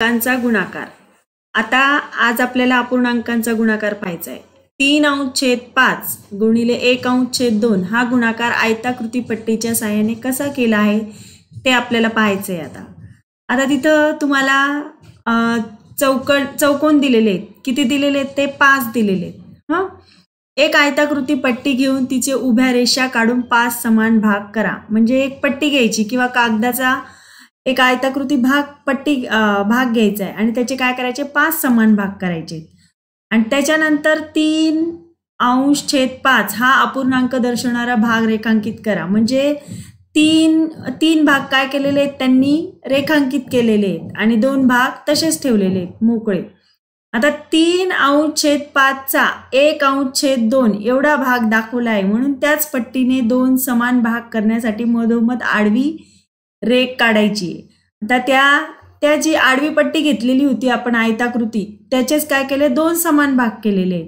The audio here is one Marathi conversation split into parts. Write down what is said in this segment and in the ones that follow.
अंकांचा गुणाकार आता आज आपल्याला अपूर्णांकांचा गुणाकार पाहायचा आहे तीन अंश छेद पाच गुणिले एक अंश छेद दोन हा गुणाकार आयताकृती पट्टीच्या साह्याने कसा केला आहे ते आपल्याला पाहायचं आहे आता आता तिथं तुम्हाला चौकण चौकोन दिलेले आहेत किती दिलेले आहेत ते पाच दिलेले आहेत हां एक आयताकृती पट्टी घेऊन तिचे उभ्या रेषा काढून पाच समान भाग करा म्हणजे एक पट्टी घ्यायची किंवा कागदाचा एक आयताकृती भाग पट्टी भाग घ्यायचा आहे आणि त्याचे काय करायचे पाच समान भाग करायचे आणि त्याच्यानंतर तीन अंश छेद पाच हा अपूर्णांक दर्शवणारा भाग रेखांकित करा म्हणजे तीन तीन भाग काय केलेले आहेत त्यांनी रेखांकित केलेले आहेत आणि दोन भाग तसेच ठेवलेले आहेत मोकळे आता तीन अंश छेद पाचचा एक अंश छेद दोन एवढा भाग दाखवला आहे म्हणून त्याच पट्टीने दोन समान भाग करण्यासाठी मधोमध आडवी रेख काढायची आता त्या त्या जी आडवी पट्टी घेतलेली होती आपण आयताकृती त्याचेच काय केले दोन समान भाग केलेले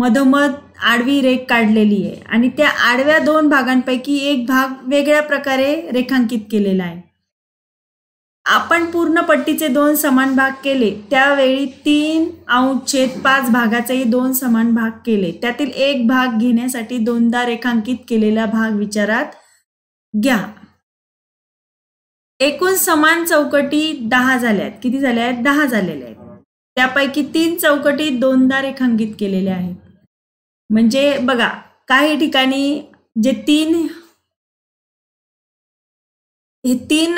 मधोमध आडवी रेख काढलेली आहे आणि त्या आडव्या दोन भागांपैकी एक भाग वेगळ्या प्रकारे रेखांकित केलेला आहे आपण पूर्ण पट्टीचे दोन समान भाग केले त्यावेळी तीन अंश छेद पाच भागाचेही दोन समान भाग केले त्यातील एक भाग घेण्यासाठी दोनदा रेखांकित केलेला भाग विचारात घ्या एकूण समान चौकटी दहा झाल्या आहेत किती झाल्या आहेत दहा झालेल्या आहेत त्यापैकी तीन चौकटी दोनदा रेखांकित केलेल्या आहेत म्हणजे बघा काही ठिकाणी जे तीन हे तीन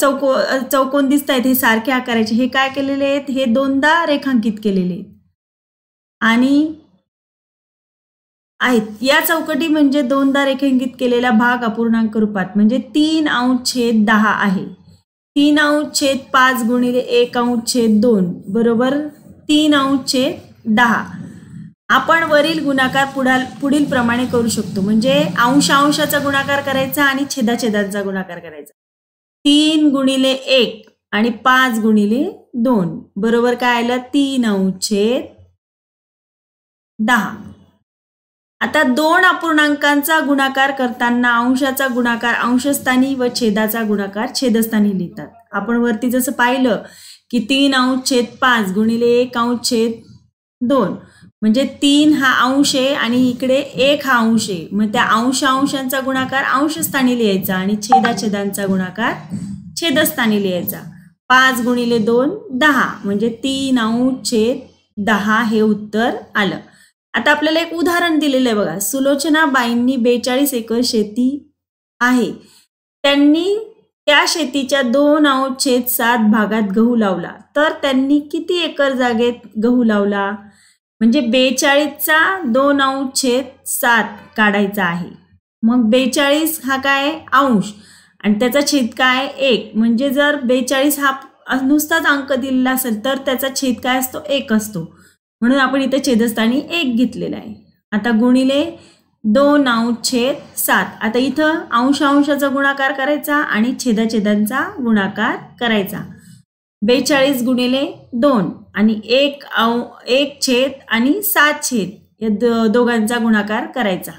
चौको चौकोन दिसत आहेत हे सारखे आकाराचे हे काय केलेले आहेत हे दोनदा रेखांकित केलेले आहेत आणि आहेत या चौकटी म्हणजे दोनदा रेखांकित केलेला भाग अपूर्णांक रूपात म्हणजे तीन अंश छेद दहा आहे तीन अंश छेद पाच गुणिले एक अंश छेद दोन बरोबर तीन अंश छेद दहा आपण वरील गुणाकार पुढा पुढील प्रमाणे करू शकतो म्हणजे अंश अंशाचा गुणाकार करायचा आणि छेदाछेदांचा गुणाकार करायचा तीन गुणिले एक आणि पाच गुणिले दोन बरोबर काय आलं तीन अंश छेद दहा आता दोन अपूर्णांकांचा गुणाकार करताना अंशाचा गुणाकार अंशस्थानी व छेदाचा गुणाकार छेदस्थानी लिहितात आपण वरती जसं पाहिलं की तीन अंश छेद पाच गुणिले एक अंश छेद दोन म्हणजे तीन हा अंश आहे आणि इकडे एक हा अंश आहे मग त्या अंश अंशांचा गुणाकार अंशस्थानी लिहायचा आणि छेदाछेदांचा गुणाकार छेदस्थानी लिहायचा पाच गुणिले दोन दहा म्हणजे तीन अंश छेद दहा हे उत्तर आलं आता आपल्याला एक उदाहरण दिलेलं आहे बघा सुलोचना बाईंनी बेचाळीस एकर शेती आहे त्यांनी त्या शेतीच्या दोन छेद सात भागात गहू लावला तर त्यांनी किती एकर जागेत गहू लावला म्हणजे बेचाळीसचा दोन छेद सात काढायचा आहे मग बेचाळीस हा काय अंश आणि त्याचा छेद काय एक म्हणजे जर बेचाळीस हा नुसताच अंक दिलेला असेल तर त्याचा छेद काय असतो एक असतो म्हणून आपण इथं छेदस्थानी एक घेतलेला आहे आता गुणिले दोन अंश छेद सात आता इथं अंश अंशाचा गुणाकार करायचा आणि छेदाछेदांचा गुणाकार करायचा बेचाळीस गुणिले दोन आणि एक अं एक छेद आणि सात छेद या दो दोघांचा गुणाकार करायचा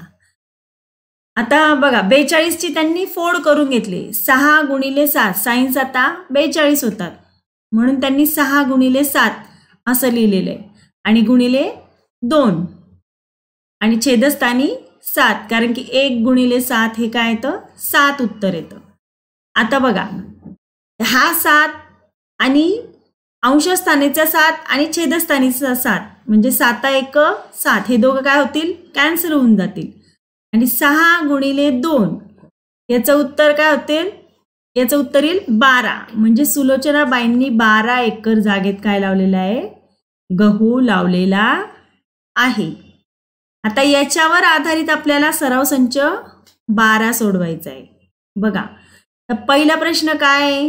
आता बघा बेचाळीसची त्यांनी फोड करून घेतली सहा गुणिले सात साईन्स आता बेचाळीस होतात म्हणून त्यांनी सहा गुणिले सात असं लिहिलेलं आहे आणि गुणिले दोन आणि छेदस्थानी सात कारण की एक गुणिले सात हे काय येतं सात उत्तर येतं आता बघा हा सात आणि अंशस्थानीचा सात आणि छेदस्थानीचा सात म्हणजे साता एक सात हे दोघं काय होतील कॅन्सल होऊन जातील आणि सहा गुणिले दोन याचं उत्तर काय होतील याचं उत्तर येईल बारा म्हणजे सुलोचनाबाईंनी बारा एकर जागेत काय लावलेलं आहे गहू लावलेला आहे आता याच्यावर आधारित आपल्याला सराव संच बारा सोडवायचा आहे बघा तर पहिला प्रश्न काय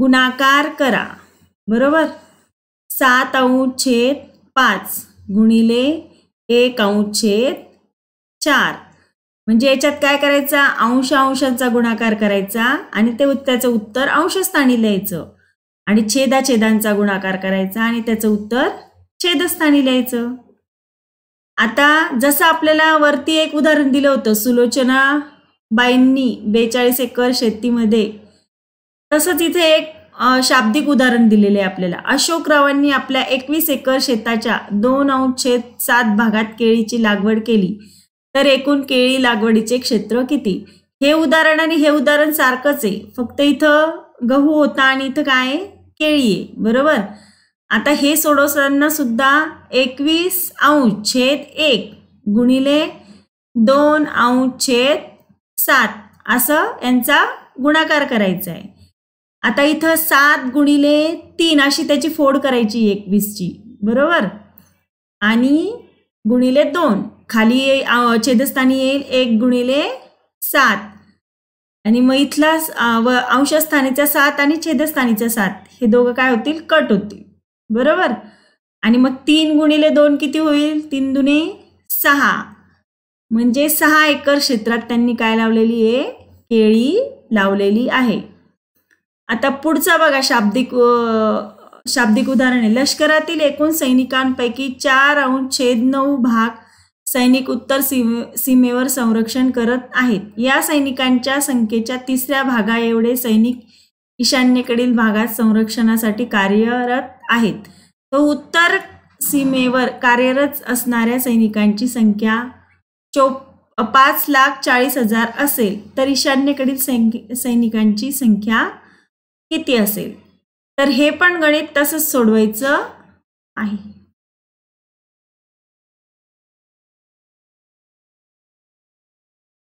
गुणाकार करा बरोबर सात अंश छेद पाच गुणिले एक अंश छेद चार म्हणजे याच्यात काय करायचा अंश अंशांचा गुणाकार करायचा आणि ते त्याचं उत्तर अंशस्थानी लिहायचं आणि छेदा छेदांचा गुणाकार करायचा आणि त्याचं उत्तर छेदस्थानी लिहायचं आता जसं आपल्याला वरती एक उदाहरण दिलं होतं सुलोचना बाईंनी बेचाळीस एकर शेतीमध्ये तसंच इथे एक शाब्दिक उदाहरण दिलेले आहे आपल्याला अशोकरावांनी आपल्या एकवीस एकर शेताच्या दोन अंश छेद सात भागात केळीची लागवड केली तर एकूण केळी लागवडीचे क्षेत्र किती हे उदाहरण आणि हे उदाहरण सारखंच आहे फक्त इथं गहू होता आणि इथं काय केळी बरोबर आता हे सोडवताना सुद्धा एकवीस अंश छेद एक गुणिले दोन अंश छेद सात असं यांचा गुणाकार करायचा आहे आता इथं सात गुणिले तीन अशी त्याची फोड करायची एकवीसची बरोबर आणि गुणिले दोन खाली छेदस्थानी येईल एक गुणिले सात आणि मग इथला अंशस्थानीचा सात आणि छेदस्थानीचा सात हे दोघं काय होतील कट होतील बरोबर आणि मग तीन गुणिले दोन किती होईल तीन दुने सहा म्हणजे सहा एकर क्षेत्रात त्यांनी काय लावलेली आहे केळी लावलेली आहे आता पुढचा बघा शाब्दिक शाब्दिक उदाहरण आहे लष्करातील एकूण सैनिकांपैकी चार अंश छेद नऊ भाग सैनिक उत्तर सीमे सीमेवर संरक्षण करत आहेत या सैनिकांच्या संख्येच्या तिसऱ्या भागा एवढे सैनिक ईशान्येकडील भागात संरक्षणासाठी कार्यरत आहेत तो उत्तर सीमेवर कार्यरत असणाऱ्या सैनिकांची संख्या चो पाच लाख चाळीस हजार असेल तर ईशान्येकडील सैनिकांची संख्या किती असेल तर हे पण गणित तसंच सोडवायचं आहे